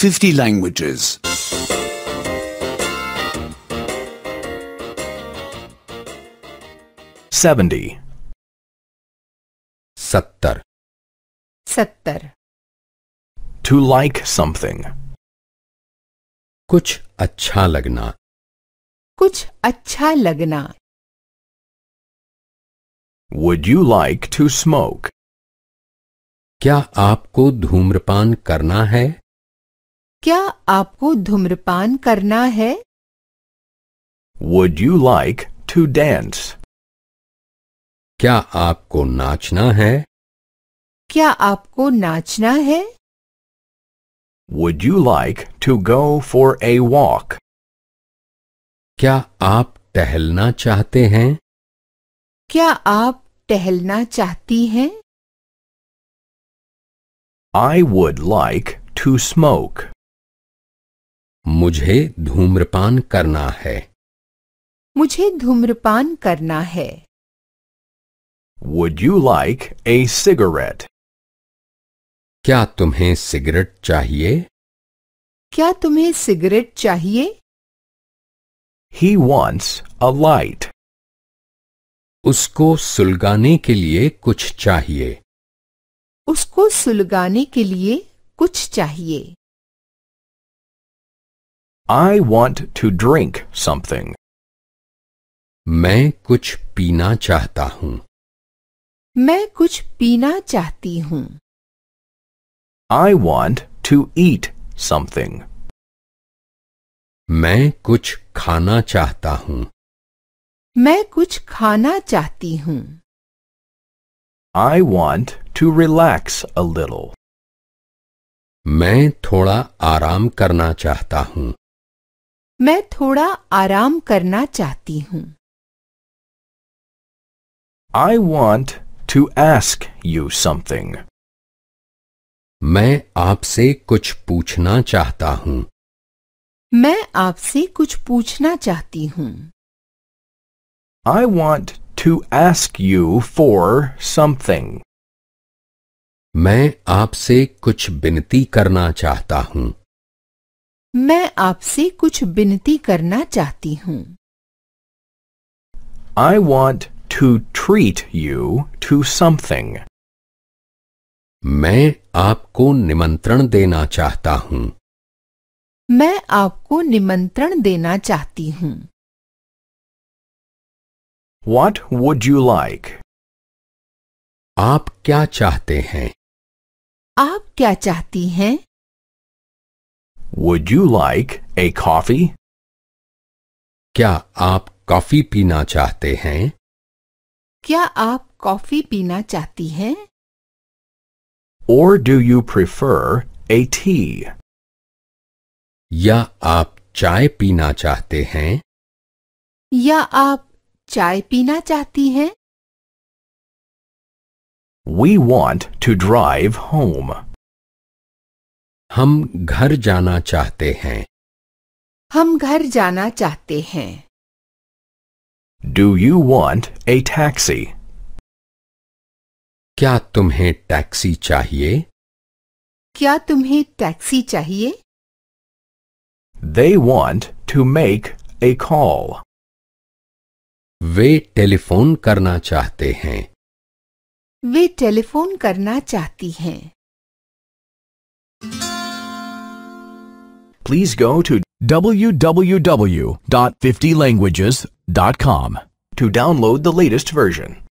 50 languages. 70 सत्तर सत्तर To like something. कुछ अच्छा लगना कुछ अच्छा लगना Would you like to smoke? क्या आपको धूम्रपान करना है क्या आपको धूम्रपान करना है would you like to dance क्या आपको नाचना है क्या आपको नाचना है would you like to go for a walk क्या आप टहलना चाहते हैं क्या आप टहलना चाहती हैं I would like to smoke मुझे धूम्रपान करना है मुझे धूम्रपान करना है would you like a cigarette क्या तुम्हें सिगरेट चाहिए क्या तुम्हें सिगरेट चाहिए ही वॉन्ट्स अ लाइट उसको सुलगाने के लिए कुछ चाहिए उसको सुलगाने के लिए कुछ चाहिए I want to drink something. मैं कुछ पीना चाहता हूँ मैं कुछ पीना चाहती हूँ I want to eat something. मैं कुछ खाना चाहता हूँ मैं कुछ खाना चाहती हूँ I want to relax a little. मैं थोड़ा आराम करना चाहता हूँ मैं थोड़ा आराम करना चाहती हूँ I want to ask you something. मैं आपसे कुछ पूछना चाहता हूँ मैं आपसे कुछ पूछना चाहती हूँ I want to ask you for something. मैं आपसे कुछ विनती करना चाहता हूँ मैं आपसे कुछ विनती करना चाहती हूँ I want to treat you to something. मैं आपको निमंत्रण देना चाहता हूँ मैं आपको निमंत्रण देना चाहती हूँ What would you like? आप क्या चाहते हैं आप क्या चाहती हैं Would you like a coffee? क्या आप कॉफी पीना चाहते हैं क्या आप कॉफी पीना चाहती हैं Or do you prefer a tea? या आप चाय पीना चाहते हैं या आप चाय पीना चाहती हैं We want to drive home. हम घर जाना चाहते हैं हम घर जाना चाहते हैं Do you want a taxi? क्या तुम्हें टैक्सी चाहिए क्या तुम्हें टैक्सी चाहिए They want to make a call. वे टेलीफोन करना चाहते हैं वे टेलीफोन करना चाहती हैं please go to www.50languages.com to download the latest version.